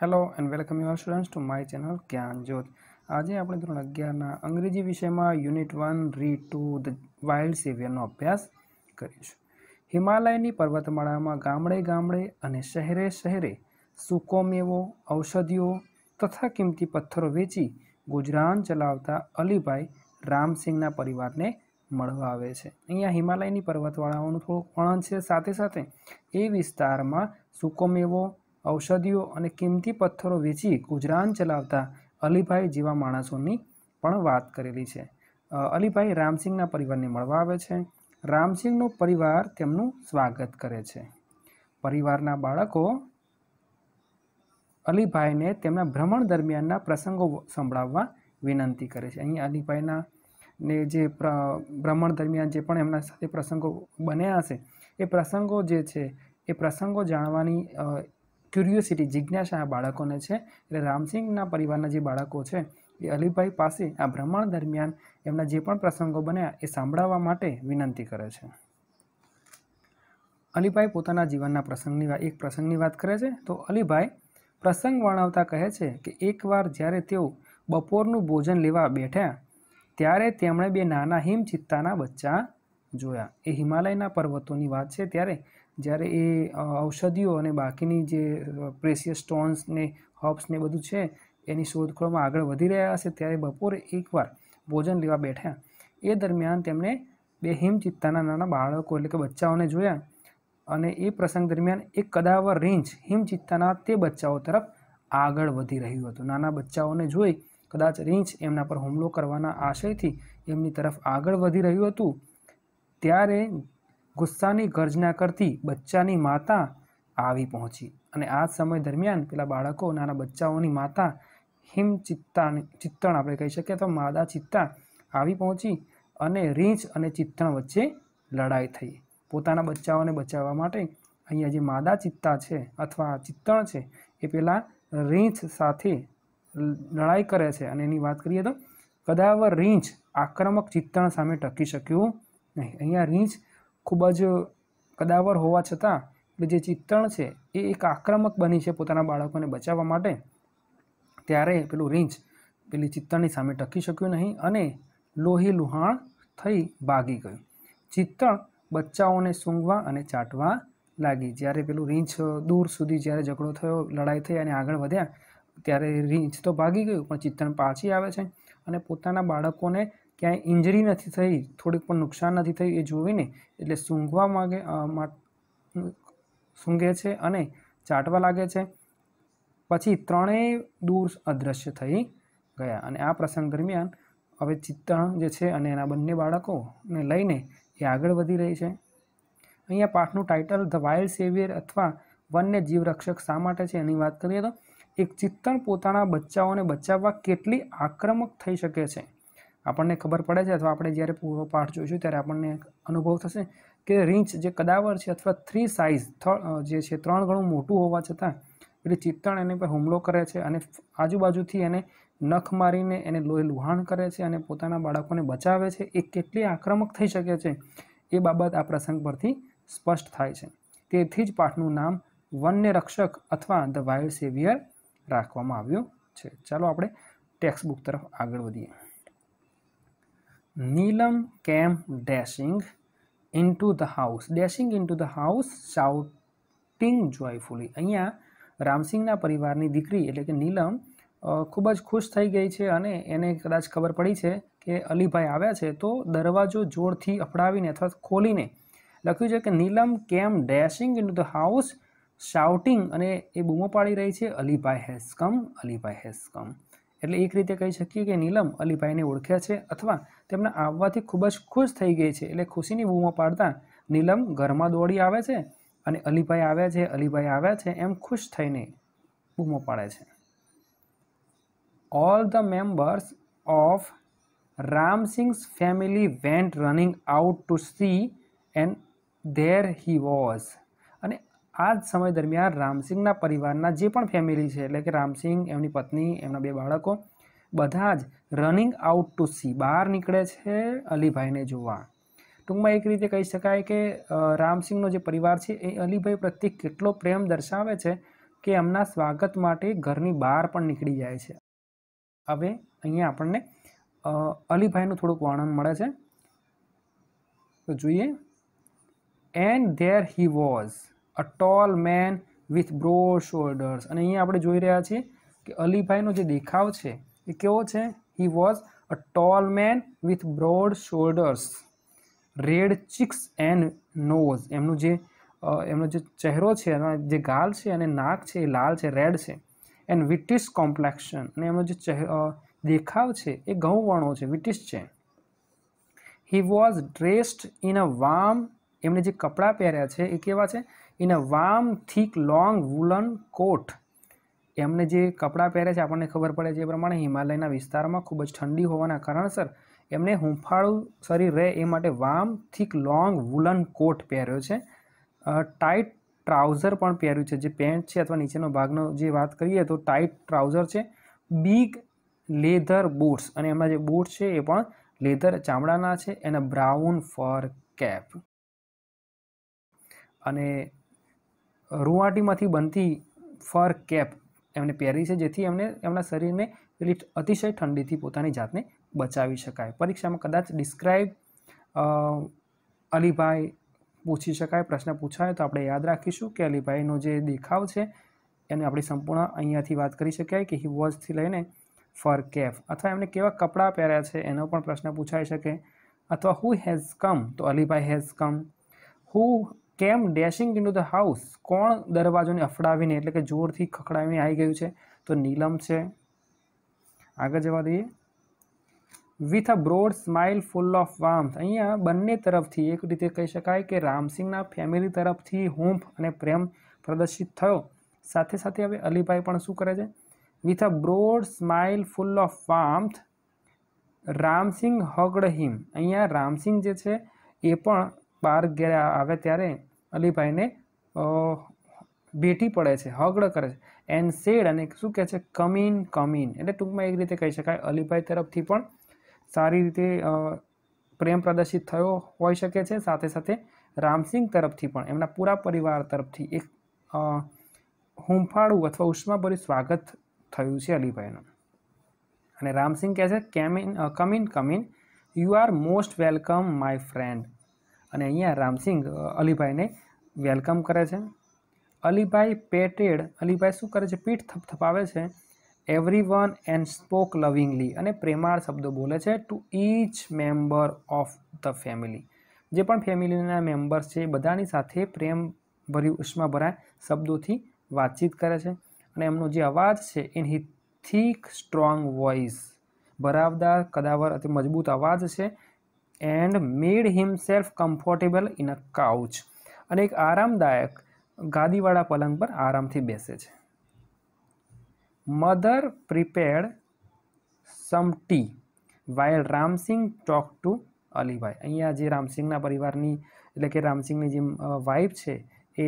Hello and welcome you are students to my channel Jyot આજે આપણે ધોરણ અગિયારના અંગ્રેજી વિષયમાં યુનિટ વન રી ટુ ધ વાઇલ્ડ સેવિયરનો અભ્યાસ કરીશું હિમાલયની પર્વતમાળામાં ગામડે ગામડે અને શહેરે શહેરે સૂકો મેવો ઔષધિઓ તથા કિંમતી પથ્થરો વેચી ગુજરાન ચલાવતા અલીભાઈ રામસિંહના પરિવારને મળવા આવે છે અહીંયા હિમાલયની પર્વતવાળાઓનું થોડુંક વર્ણન છે સાથે સાથે એ વિસ્તારમાં સૂકો મેવો ઔષધિઓ અને કિંમતી પથ્થરો વેચી ગુજરાન ચલાવતા અલીભાઈ જેવા માણસોની પણ વાત કરેલી છે અલીભાઈ રામસિંહના પરિવારને મળવા આવે છે રામસિંહનો પરિવાર તેમનું સ્વાગત કરે છે પરિવારના બાળકો અલીભાઈને તેમના ભ્રમણ દરમિયાનના પ્રસંગો સંભળાવવા વિનંતી કરે છે અહીં અલીભાઈના ને જે ભ્રમણ દરમિયાન જે પણ એમના સાથે પ્રસંગો બન્યા હશે એ પ્રસંગો જે છે એ પ્રસંગો જાણવાની ક્યુરિયોસિટી જિજ્ઞાસા આ બાળકોને છે એટલે રામસિંહના પરિવારના જે બાળકો છે એ અલીભાઈ પાસે આ ભ્રમણ દરમિયાન એમના જે પણ પ્રસંગો બન્યા એ સાંભળવા માટે વિનંતી કરે છે અલીભાઈ પોતાના જીવનના પ્રસંગની એક પ્રસંગની વાત કરે છે તો અલીભાઈ પ્રસંગ વર્ણવતા કહે છે કે એકવાર જ્યારે તેઓ બપોરનું ભોજન લેવા બેઠ્યા ત્યારે તેમણે બે નાના હિમચિત્તાના બચ્ચા જોયા એ હિમાલયના પર્વતોની વાત છે ત્યારે જ્યારે એ ઔષધિઓ અને બાકીની જે પ્રેશિયસ સ્ટોન્સ ને હર્બ્સ ને બધું છે એની શોધખોળમાં આગળ વધી રહ્યા હશે ત્યારે બપોરે એકવાર ભોજન લેવા બેઠ્યા એ દરમિયાન તેમણે બે હિમચિત્તાના નાના બાળકો એટલે કે બચ્ચાઓને જોયા અને એ પ્રસંગ દરમિયાન એક કદાવર રીંછ હિમચિત્તાના તે બચ્ચાઓ તરફ આગળ વધી રહ્યું હતું નાના બચ્ચાઓને જોઈ કદાચ રીંછ એમના પર હુમલો કરવાના આશયથી એમની તરફ આગળ વધી રહ્યું હતું ત્યારે ગુસ્સાની ગર્જના કરતી બચ્ચાની માતા આવી પહોંચી અને આ સમય દરમિયાન પેલા બાળકો નાના બચ્ચાઓની માતા હિમચિત્તાની ચિત્તણ આપણે કહી શકીએ તો માદા ચિત્તા આવી પહોંચી અને રીંછ અને ચિત્તણ વચ્ચે લડાઈ થઈ પોતાના બચ્ચાઓને બચાવવા માટે અહીંયા જે માદા ચિત્તા છે અથવા ચિત્તણ છે એ પેલા રીંછ સાથે લડાઈ કરે છે અને એની વાત કરીએ તો કદાવર રીંછ આક્રમક ચિત્તણ સામે ટકી શક્યું નહીં અહીંયા રીંછ ખૂબ જ કદાવર હોવા છતાં જે ચિત્તણ છે એ એક આક્રમક બની છે પોતાના બાળકોને બચાવવા માટે ત્યારે પેલું રીંછ પેલી ચિત્તણની સામે ટકી શક્યું નહીં અને લોહી લુહાણ થઈ ભાગી ગયું ચિત્તણ બચ્ચાઓને સૂંઘવા અને ચાટવા લાગી જ્યારે પેલું રીંછ દૂર સુધી જ્યારે ઝઘડો થયો લડાઈ થઈ અને આગળ વધ્યા ત્યારે રીંછ તો ભાગી ગયું પણ ચિત્તણ પાછી આવે છે અને પોતાના બાળકોને ક્યાંય ઇન્જરી નથી થઈ થોડીક પણ નુકસાન નથી થયું એ જોઈને એટલે સૂંઘવા માગે સૂંઘે છે અને ચાટવા લાગે છે પછી ત્રણેય દૂર અદૃશ્ય થઈ ગયા અને આ પ્રસંગ દરમિયાન હવે ચિત્તણ જે છે અને એના બંને બાળકોને લઈને એ આગળ વધી રહી છે અહીંયા પાઠનું ટાઇટલ ધ વાઇલ્ડ સેવિયર અથવા વન્ય જીવરક્ષક શા માટે છે એની વાત કરીએ તો એક ચિત્તણ પોતાના બચ્ચાઓને બચાવવા કેટલી આક્રમક થઈ શકે છે આપણને ખબર પડે છે અથવા આપણે જ્યારે પૂરો પાઠ જોઈશું ત્યારે આપણને અનુભવ થશે કે રીંચ જે કદાવર છે અથવા થ્રી સાઇઝ જે છે ત્રણ ગણું મોટું હોવા છતાં એટલે ચિત્તણ એની પર હુમલો કરે છે અને આજુબાજુથી એને નખ મારીને એને લોહી લુહાણ કરે છે અને પોતાના બાળકોને બચાવે છે એ કેટલી આક્રમક થઈ શકે છે એ બાબત આ પ્રસંગ પરથી સ્પષ્ટ થાય છે તેથી જ પાઠનું નામ વન્ય રક્ષક અથવા ધ વાઇલ્ડ સેવિયર રાખવામાં આવ્યું છે ચાલો આપણે ટેક્સ્ટ બુક તરફ આગળ વધીએ Neelam came dashing into the house. Dashing into the house shouting joyfully. અહીંયા રામસિંહના પરિવારની દીકરી એટલે કે નીલમ ખૂબ જ ખુશ થઈ ગઈ છે અને એને કદાચ ખબર પડી છે કે અલીભાઈ આવ્યા છે તો દરવાજો જોરથી અફડાવીને અથવા ખોલીને લખ્યું છે કે Neelam came dashing in the house shouting અને એ બૂમો પાડી રહી છે અલીભાઈ હેઝ કમ અલીભાઈ હેઝ કમ એટલે એક રીતે કહી શકીએ કે નીલમ અલીભાઈને ઓળખ્યા છે અથવા તેમના આવવાથી ખૂબ જ ખુશ થઈ ગઈ છે એટલે ખુશીની બૂમો પાડતા નીલમ ઘરમાં દોડી આવે છે અને અલીભાઈ આવ્યા છે અલીભાઈ આવ્યા છે એમ ખુશ થઈને બૂમો પાડે છે all the members of Ramsingh's family went running out to see and there he was આ જ સમય દરમિયાન રામસિંહના પરિવારના જે પણ ફેમિલી છે એટલે કે રામસિંહ એમની પત્ની એમના બે બાળકો બધા જ રનિંગ આઉટ ટુ સી બહાર નીકળે છે અલીભાઈને જોવા ટૂંકમાં એક રીતે કહી શકાય કે રામસિંહનો જે પરિવાર છે એ અલીભાઈ પ્રત્યે કેટલો પ્રેમ દર્શાવે છે કે એમના સ્વાગત માટે ઘરની બહાર પણ નીકળી જાય છે હવે અહીંયા આપણને અલીભાઈનું થોડુંક વર્ણન મળે છે તો જોઈએ and there he was a tall man with broad shoulders અને અહીંયા આપણે જોઈ રહ્યા છીએ કે અલીભાઈનો જે દેખાવ છે એ કેવો છે he was a tall man with broad shoulders red cheeks and nose એમનું જે એમનો જે ચહેરો છે એના જે ગાલ છે અને નાક છે એ લાલ છે રેડ છે એન્ડ વિટિસ કોમ્પ્લેક્શન અને એમનો જે દેખાવ છે એ ઘઉંવર્ણો છે વિટિસ છે he was dressed in a warm એમણે જે કપડાં પહેર્યા છે એ કેવા છે in a warm thick long woollen coat એમને જે કપડાં પહેરે છે આપણને ખબર પડે છે એ પ્રમાણે હિમાલયના વિસ્તારમાં ખૂબ જ ઠંડી હોવાના કારણસર એમને હુંફાળું શરીર રહે એ માટે warm thick long woollen coat પહેર્યો છે ટાઈટ ટ્રાઉઝર પણ પહેર્યું છે જે પેન્ટ છે અથવા નીચેનો ભાગનો જે વાત કરીએ તો ટાઈટ ટ્રાઉઝર છે બિગ લેધર બૂટ્સ અને એમના જે બૂટ્સ છે એ પણ લેધર ચામડાના છે એના બ્રાઉન ફર કેપ અને રૂવાટીમાંથી બનતી ફર કેપ એમણે પહેરી છે જેથી એમને એમના શરીરને પેલી અતિશય ઠંડીથી પોતાની જાતને બચાવી શકાય પરીક્ષામાં કદાચ ડિસ્ક્રાઇબ અલીભાઈ પૂછી શકાય પ્રશ્ન પૂછાય તો આપણે યાદ રાખીશું કે અલીભાઈનો જે દેખાવ છે એને આપણે સંપૂર્ણ અહીંયાથી વાત કરી શકાય કે હી વોઝથી લઈને ફર કેફ અથવા એમને કેવા કપડાં પહેર્યા છે એનો પણ પ્રશ્ન પૂછાઈ શકે અથવા હુ હેઝ કમ તો અલીભાઈ હેઝ કમ હુ કેમ ડેશિંગ ઇન ધ હાઉસ કોણ દરવાજોને અફડાવીને એટલે કે જોરથી ખખડાવીને આવી ગયું છે તો નીલમ છે આગળ જવા દઈએ with a broad smile full of warmth અહીંયા બંને તરફથી એક રીતે કહી શકાય કે રામસિંહના ફેમિલી તરફથી હુંફ અને પ્રેમ પ્રદર્શિત થયો સાથે સાથે હવે અલીભાઈ પણ શું કરે છે with a broad smile full of warmth Ramsingh hugged him અહીંયા રામસિંહ જે છે એ પણ બહાર ઘેરે આવે ત્યારે અલીભાઈને ભેટી પડે છે હગડ કરે છે એન્ડ સેડ અને શું કહે છે કમીન કમિન એટલે ટૂંકમાં એક રીતે કહી શકાય અલીભાઈ તરફથી પણ સારી રીતે પ્રેમ પ્રદર્શિત થયો હોઈ શકે છે સાથે સાથે રામસિંહ તરફથી પણ એમના પૂરા પરિવાર તરફથી એક હુંફાળું અથવા ઉષ્માભર્યું સ્વાગત થયું છે અલીભાઈનું અને રામસિંહ કહે છે come in come in come in you are most welcome my friend અને અહીંયા રામસિંગ અલીભાઈને વેલકમ કરે છે અલીભાઈ પેટેડ અલીભાઈ શું કરે છે પીઠ થપથપાવે છે every one and spoke lovingly અને પ્રેમાળ શબ્દો બોલે છે to each member of the family જે પણ ફેમિલીના મેમ્બર્સ છે બધાની સાથે પ્રેમ ભર્યું ઉષ્મા ભરાય શબ્દોથી વાતચીત કરે છે અને એમનો જે અવાજ છે in he thick strong voice ભરાવદાર કદાવર અતિ મજબૂત અવાજ છે and made himself comfortable in a couch અને એક આરામદાયક ગાદીવાળા પલંગ પર આરામથી બેસે છે mother prepared some tea while Ramsingh talk to Alibhai અહીંયા જે રામસિંગના પરિવારની એટલે કે રામસિંહની જે વાઇફ છે એ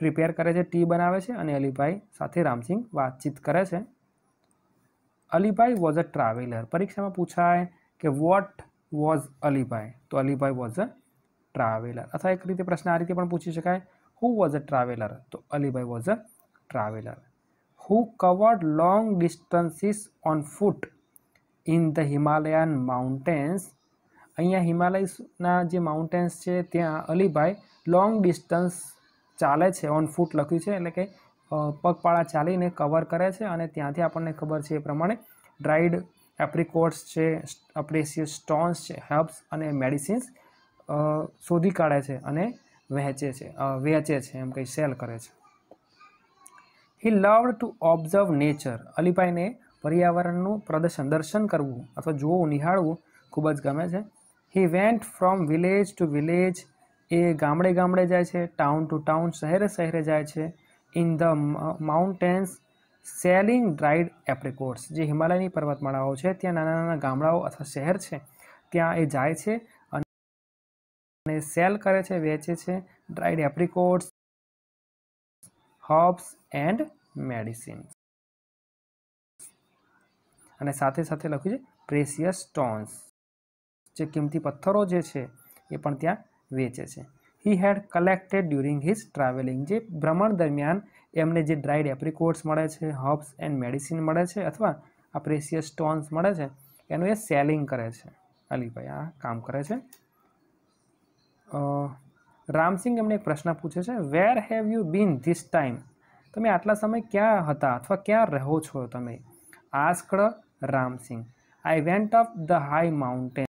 પ્રિપેર કરે છે ટી બનાવે છે અને અલીભાઈ સાથે રામસિંહ વાતચીત કરે છે અલીભાઈ વોઝ અ ટ્રાવેલર પરીક્ષામાં પૂછાય કે વોટ વોઝ અલીભાઈ તો અલીભાઈ વોઝ અ ટ્રાવેલર અથવા એક રીતે પ્રશ્ન આ રીતે પણ પૂછી શકાય હુ વોઝ અ ટ્રાવેલર તો Alibhai was a traveller who covered long distances on foot in the Himalayan mountains અહીંયા હિમાલયના જે માઉન્ટેન્સ છે ત્યાં અલીભાઈ લોંગ ડિસ્ટન્સ ચાલે છે ઓન ફૂટ લખ્યું છે એટલે કે પગપાળા ચાલીને કવર કરે છે અને ત્યાંથી આપણને ખબર છે એ પ્રમાણે ડ્રાઈડ એપ્રિકોટ્સ છે અપ્રેશિયસ સ્ટોન્સ છે હર્બ્સ અને મેડિસિન્સ શોધી કાઢે છે અને વહેંચે છે વેચે છે એમ કંઈ સેલ કરે છે he love to observe nature અલીભાઈને પર્યાવરણનું પ્રદર્શન દર્શન કરવું અથવા જોવું નિહાળવું ખૂબ જ ગમે છે he went from village to village એ ગામડે ગામડે જાય છે ટાઉન ટુ ટાઉન શહેરે શહેરે જાય છે in the mountains selling dried apricots જે હિમાલયની પર્વતમાળાઓ છે ત્યાં નાના નાના ગામડાઓ અથવા શહેર છે ત્યાં એ જાય છે અને સેલ કરે છે વેચે છે dried apricots herbs and medicine અને સાથે સાથે લખ્યું છે પ્રેસિયસ સ્ટોન્સ જે કિંમતી પથ્થરો જે છે એ પણ ત્યાં વેચે છે he had collected during his travelling જે ભ્રમણ દરમિયાન એમને જે ડ્રાઈડ એપ્રિકોટ્સ મળે છે હર્બ્સ એન્ડ મેડિસિન મળે છે અથવા આ પ્રેશિયસ સ્ટોન્સ મળે છે એનું એ સેલિંગ કરે છે અલીભાઈ આ કામ કરે છે રામસિંગ એમને એક પ્રશ્ન પૂછે છે where have you been this time તમે આટલા સમય ક્યાં હતા અથવા ક્યાં રહો છો તમે asked Ramsingh I went of the high mountain